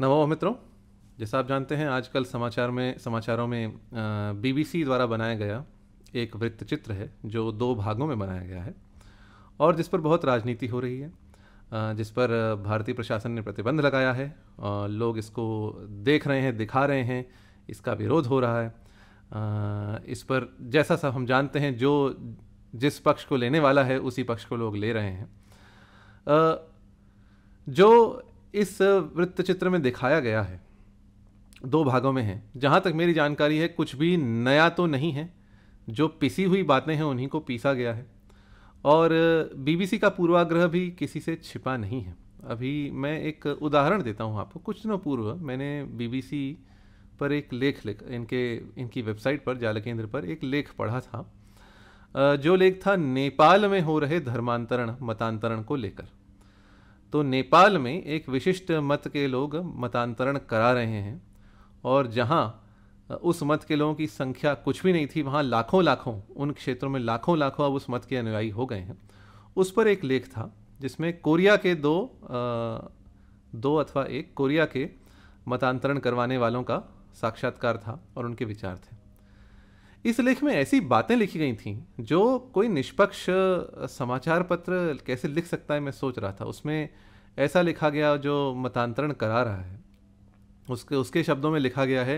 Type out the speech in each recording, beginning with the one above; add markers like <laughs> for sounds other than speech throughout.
नवाब मित्रों जैसा आप जानते हैं आजकल समाचार में समाचारों में बीबीसी द्वारा बनाया गया एक वृत्तचित्र है जो दो भागों में बनाया गया है और जिस पर बहुत राजनीति हो रही है जिस पर भारतीय प्रशासन ने प्रतिबंध लगाया है लोग इसको देख रहे हैं दिखा रहे हैं इसका विरोध हो रहा है इस पर जैसा सब हम जानते हैं जो जिस पक्ष को लेने वाला है उसी पक्ष को लोग ले रहे हैं जो इस वृत्त चित्र में दिखाया गया है दो भागों में है जहाँ तक मेरी जानकारी है कुछ भी नया तो नहीं है जो पिसी हुई बातें हैं उन्हीं को पीसा गया है और बीबीसी का पूर्वाग्रह भी किसी से छिपा नहीं है अभी मैं एक उदाहरण देता हूँ आपको कुछ दिनों पूर्व मैंने बीबीसी पर एक लेख लिख इनके इनकी वेबसाइट पर जाल केंद्र पर एक लेख पढ़ा था जो लेख था नेपाल में हो रहे धर्मांतरण मतांतरण को लेकर तो नेपाल में एक विशिष्ट मत के लोग मतांतरण करा रहे हैं और जहाँ उस मत के लोगों की संख्या कुछ भी नहीं थी वहाँ लाखों लाखों उन क्षेत्रों में लाखों लाखों अब उस मत के अनुयायी हो गए हैं उस पर एक लेख था जिसमें कोरिया के दो आ, दो अथवा एक कोरिया के मतांतरण करवाने वालों का साक्षात्कार था और उनके विचार थे इस लेख में ऐसी बातें लिखी गई थीं जो कोई निष्पक्ष समाचार पत्र कैसे लिख सकता है मैं सोच रहा था उसमें ऐसा लिखा गया जो मतांतरण करा रहा है उसके उसके शब्दों में लिखा गया है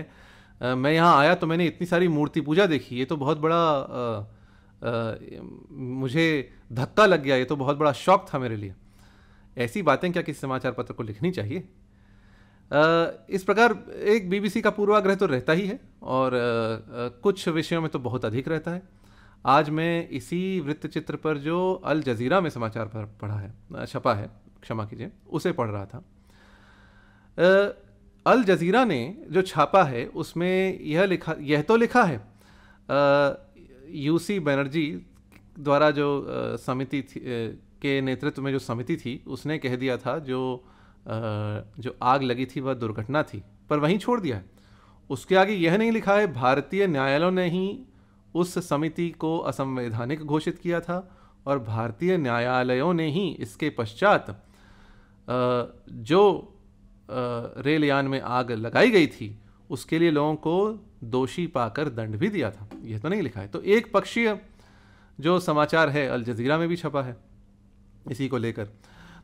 आ, मैं यहाँ आया तो मैंने इतनी सारी मूर्ति पूजा देखी ये तो बहुत बड़ा आ, आ, मुझे धक्का लग गया ये तो बहुत बड़ा शौक था मेरे लिए ऐसी बातें क्या किसी समाचार पत्र को लिखनी चाहिए इस प्रकार एक बीबीसी का पूर्वाग्रह तो रहता ही है और कुछ विषयों में तो बहुत अधिक रहता है आज मैं इसी वृत्त चित्र पर जो अल जजीरा में समाचार पर पढ़ा है छपा है क्षमा कीजिए उसे पढ़ रहा था अल जजीरा ने जो छापा है उसमें यह लिखा यह तो लिखा है यूसी बनर्जी द्वारा जो समिति के नेतृत्व में जो समिति थी उसने कह दिया था जो जो आग लगी थी वह दुर्घटना थी पर वहीं छोड़ दिया है उसके आगे यह नहीं लिखा है भारतीय न्यायालयों ने ही उस समिति को असंवैधानिक घोषित किया था और भारतीय न्यायालयों ने ही इसके पश्चात जो रेल यान में आग लगाई गई थी उसके लिए लोगों को दोषी पाकर दंड भी दिया था यह तो नहीं लिखा है तो एक पक्षीय जो समाचार है अल जजीरा में भी छपा है इसी को लेकर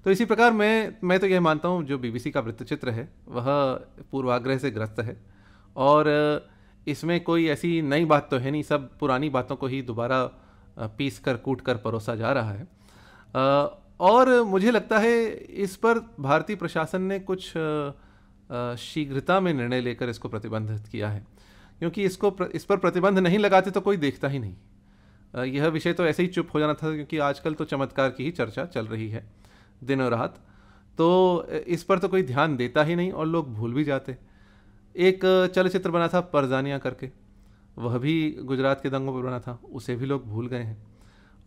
तो इसी प्रकार मैं मैं तो यह मानता हूँ जो बीबीसी का वृत्तचित्र है वह पूर्वाग्रह से ग्रस्त है और इसमें कोई ऐसी नई बात तो है नहीं सब पुरानी बातों को ही दोबारा पीस कर कूट कर परोसा जा रहा है और मुझे लगता है इस पर भारतीय प्रशासन ने कुछ शीघ्रता में निर्णय लेकर इसको प्रतिबंधित किया है क्योंकि इसको प्र, इस पर प्रतिबंध नहीं लगाते तो कोई देखता ही नहीं यह विषय तो ऐसे ही चुप हो जाना था क्योंकि आजकल तो चमत्कार की ही चर्चा चल रही है दिन और रात तो इस पर तो कोई ध्यान देता ही नहीं और लोग भूल भी जाते एक चलचित्र बना था परजानिया करके वह भी गुजरात के दंगों पर बना था उसे भी लोग भूल गए हैं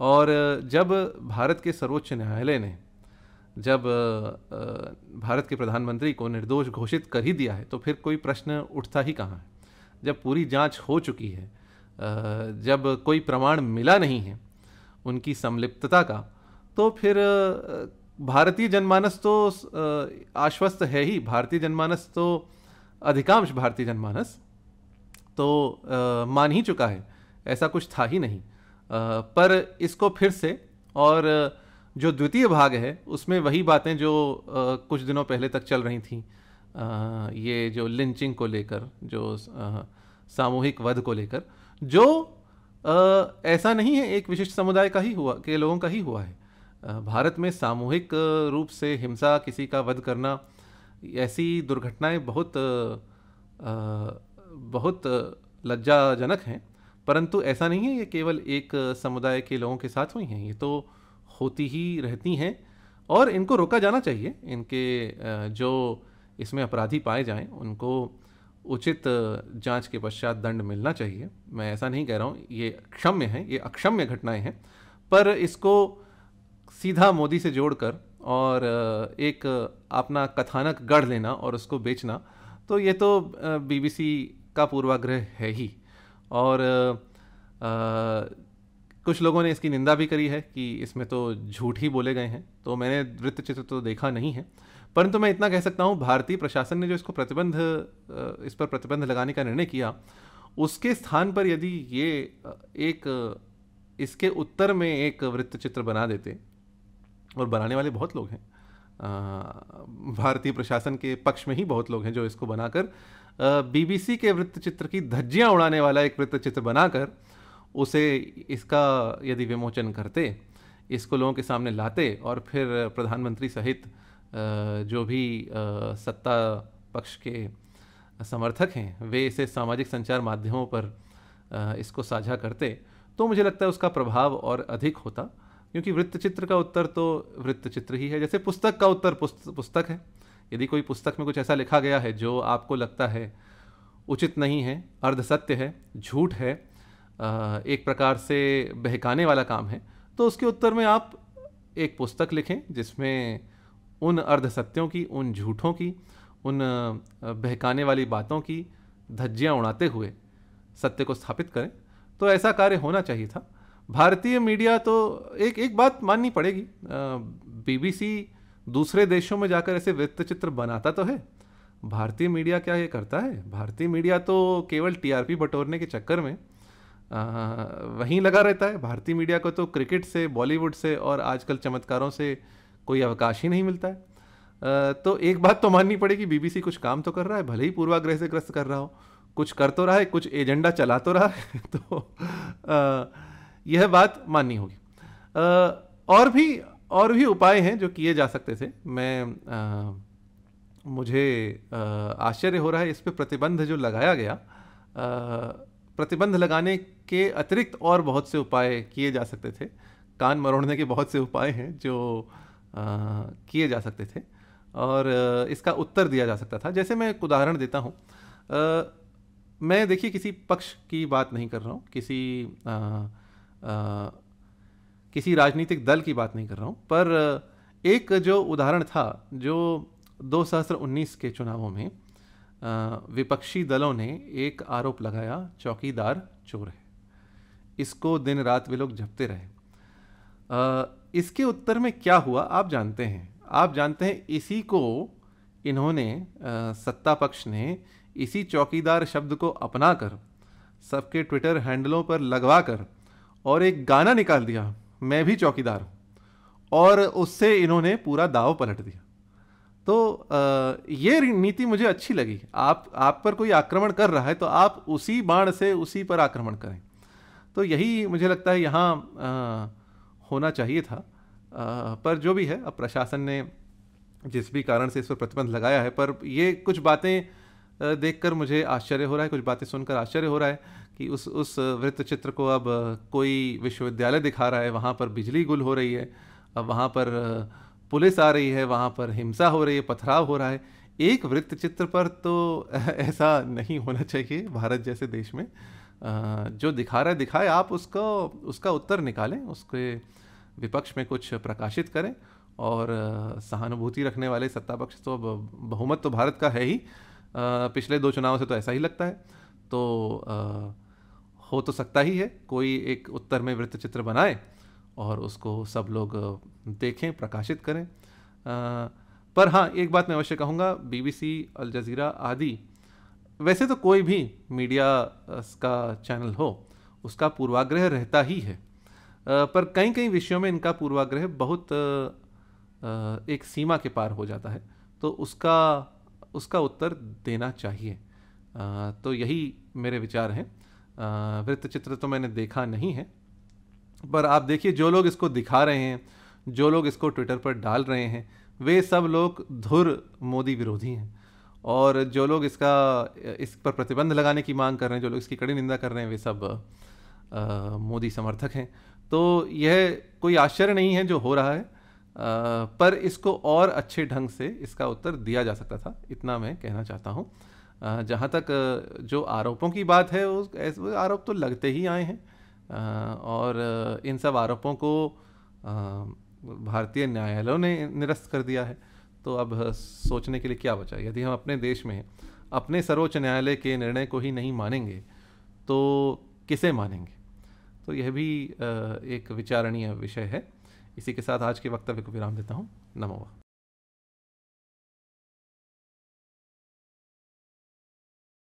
और जब भारत के सर्वोच्च न्यायालय ने जब भारत के प्रधानमंत्री को निर्दोष घोषित कर ही दिया है तो फिर कोई प्रश्न उठता ही कहाँ है जब पूरी जांच हो चुकी है जब कोई प्रमाण मिला नहीं है उनकी संलिप्तता का तो फिर भारतीय जनमानस तो आश्वस्त है ही भारतीय जनमानस तो अधिकांश भारतीय जनमानस तो मान ही चुका है ऐसा कुछ था ही नहीं पर इसको फिर से और जो द्वितीय भाग है उसमें वही बातें जो कुछ दिनों पहले तक चल रही थी ये जो लिंचिंग को लेकर जो सामूहिक वध को लेकर जो ऐसा नहीं है एक विशिष्ट समुदाय का ही हुआ के लोगों का ही हुआ है भारत में सामूहिक रूप से हिंसा किसी का वध करना ऐसी दुर्घटनाएं बहुत बहुत लज्जाजनक हैं परंतु ऐसा नहीं है ये केवल एक समुदाय के लोगों के साथ हुई हैं ये तो होती ही रहती हैं और इनको रोका जाना चाहिए इनके जो इसमें अपराधी पाए जाएं उनको उचित जांच के पश्चात दंड मिलना चाहिए मैं ऐसा नहीं कह रहा हूँ ये क्षम्य है ये अक्षम्य घटनाएं हैं पर इसको सीधा मोदी से जोड़कर और एक अपना कथानक गढ़ लेना और उसको बेचना तो ये तो बीबीसी का पूर्वाग्रह है ही और कुछ लोगों ने इसकी निंदा भी करी है कि इसमें तो झूठ ही बोले गए हैं तो मैंने वृत्तचित्र तो देखा नहीं है परंतु मैं इतना कह सकता हूँ भारतीय प्रशासन ने जो इसको प्रतिबंध इस पर प्रतिबंध लगाने का निर्णय किया उसके स्थान पर यदि ये एक इसके उत्तर में एक वृत्तचित्र बना देते और बनाने वाले बहुत लोग हैं भारतीय प्रशासन के पक्ष में ही बहुत लोग हैं जो इसको बनाकर बीबीसी के वृत्तचित्र की धज्जियां उड़ाने वाला एक वृत्तचित्र बनाकर उसे इसका यदि विमोचन करते इसको लोगों के सामने लाते और फिर प्रधानमंत्री सहित जो भी सत्ता पक्ष के समर्थक हैं वे इसे सामाजिक संचार माध्यमों पर इसको साझा करते तो मुझे लगता है उसका प्रभाव और अधिक होता क्योंकि वृत्तचित्र का उत्तर तो वृत्तचित्र ही है जैसे पुस्तक का उत्तर पुस्त, पुस्तक है यदि कोई पुस्तक में कुछ ऐसा लिखा गया है जो आपको लगता है उचित नहीं है अर्धसत्य है झूठ है एक प्रकार से बहकाने वाला काम है तो उसके उत्तर में आप एक पुस्तक लिखें जिसमें उन अर्धसत्यों की उन झूठों की उन बहकाने वाली बातों की धज्जियाँ उड़ाते हुए सत्य को स्थापित करें तो ऐसा कार्य होना चाहिए था भारतीय मीडिया तो एक एक बात माननी पड़ेगी बीबीसी दूसरे देशों में जाकर ऐसे वृत्त चित्र बनाता तो है भारतीय मीडिया क्या ये करता है भारतीय मीडिया तो केवल टीआरपी बटोरने के चक्कर में आ, वहीं लगा रहता है भारतीय मीडिया को तो क्रिकेट से बॉलीवुड से और आजकल चमत्कारों से कोई अवकाश ही नहीं मिलता है आ, तो एक बात तो माननी पड़ेगी बीबीसी कुछ काम तो कर रहा है भले ही पूर्वाग्रह से ग्रस्त कर रहा हो कुछ कर तो रहा है कुछ एजेंडा चला तो रहा है <laughs> तो आ, यह बात माननी होगी और भी और भी उपाय हैं जो किए जा सकते थे मैं आ, मुझे आश्चर्य हो रहा है इस पर प्रतिबंध जो लगाया गया आ, प्रतिबंध लगाने के अतिरिक्त और बहुत से उपाय किए जा सकते थे कान मरोड़ने के बहुत से उपाय हैं जो किए जा सकते थे और इसका उत्तर दिया जा सकता था जैसे मैं एक उदाहरण देता हूँ मैं देखिए किसी पक्ष की बात नहीं कर रहा हूँ किसी आ, आ, किसी राजनीतिक दल की बात नहीं कर रहा हूँ पर एक जो उदाहरण था जो दो उन्नीस के चुनावों में विपक्षी दलों ने एक आरोप लगाया चौकीदार चोर है इसको दिन रात वे लोग झपते रहे इसके उत्तर में क्या हुआ आप जानते हैं आप जानते हैं इसी को इन्होंने सत्ता पक्ष ने इसी चौकीदार शब्द को अपना कर सबके ट्विटर हैंडलों पर लगवा कर और एक गाना निकाल दिया मैं भी चौकीदार हूँ और उससे इन्होंने पूरा दाव पलट दिया तो ये नीति मुझे अच्छी लगी आप आप पर कोई आक्रमण कर रहा है तो आप उसी बाण से उसी पर आक्रमण करें तो यही मुझे लगता है यहाँ होना चाहिए था पर जो भी है अब प्रशासन ने जिस भी कारण से इस पर प्रतिबंध लगाया है पर ये कुछ बातें देखकर मुझे आश्चर्य हो रहा है कुछ बातें सुनकर आश्चर्य हो रहा है कि उस उस वृत्त चित्र को अब कोई विश्वविद्यालय दिखा रहा है वहाँ पर बिजली गुल हो रही है अब वहाँ पर पुलिस आ रही है वहाँ पर हिंसा हो रही है पथराव हो रहा है एक वृत्त चित्र पर तो <laughs> ऐसा नहीं होना चाहिए भारत जैसे देश में जो दिखा रहा है दिखाए आप उसको उसका उत्तर निकालें उसके विपक्ष में कुछ प्रकाशित करें और सहानुभूति रखने वाले सत्ता पक्ष तो बहुमत तो भारत का है ही पिछले दो चुनाव से तो ऐसा ही लगता है तो हो तो सकता ही है कोई एक उत्तर में वृत्त चित्र बनाए और उसको सब लोग देखें प्रकाशित करें आ, पर हाँ एक बात मैं अवश्य कहूँगा बीबीसी अल जज़ीरा आदि वैसे तो कोई भी मीडिया का चैनल हो उसका पूर्वाग्रह रहता ही है पर कई कई विषयों में इनका पूर्वाग्रह बहुत एक सीमा के पार हो जाता है तो उसका उसका उत्तर देना चाहिए तो यही मेरे विचार हैं वृत्त चित्र तो मैंने देखा नहीं है पर आप देखिए जो लोग इसको दिखा रहे हैं जो लोग इसको ट्विटर पर डाल रहे हैं वे सब लोग धुर मोदी विरोधी हैं और जो लोग इसका इस पर प्रतिबंध लगाने की मांग कर रहे हैं जो लोग इसकी कड़ी निंदा कर रहे हैं वे सब मोदी समर्थक हैं तो यह कोई आश्चर्य नहीं है जो हो रहा है आ, पर इसको और अच्छे ढंग से इसका उत्तर दिया जा सकता था इतना मैं कहना चाहता हूँ जहाँ तक जो आरोपों की बात है वो आरोप तो लगते ही आए हैं और इन सब आरोपों को भारतीय न्यायालयों ने निरस्त कर दिया है तो अब सोचने के लिए क्या बचा यदि हम अपने देश में अपने सर्वोच्च न्यायालय के निर्णय को ही नहीं मानेंगे तो किसे मानेंगे तो यह भी एक विचारणीय विषय है इसी के साथ आज के वक्तव्य को विराम देता हूँ नमोवा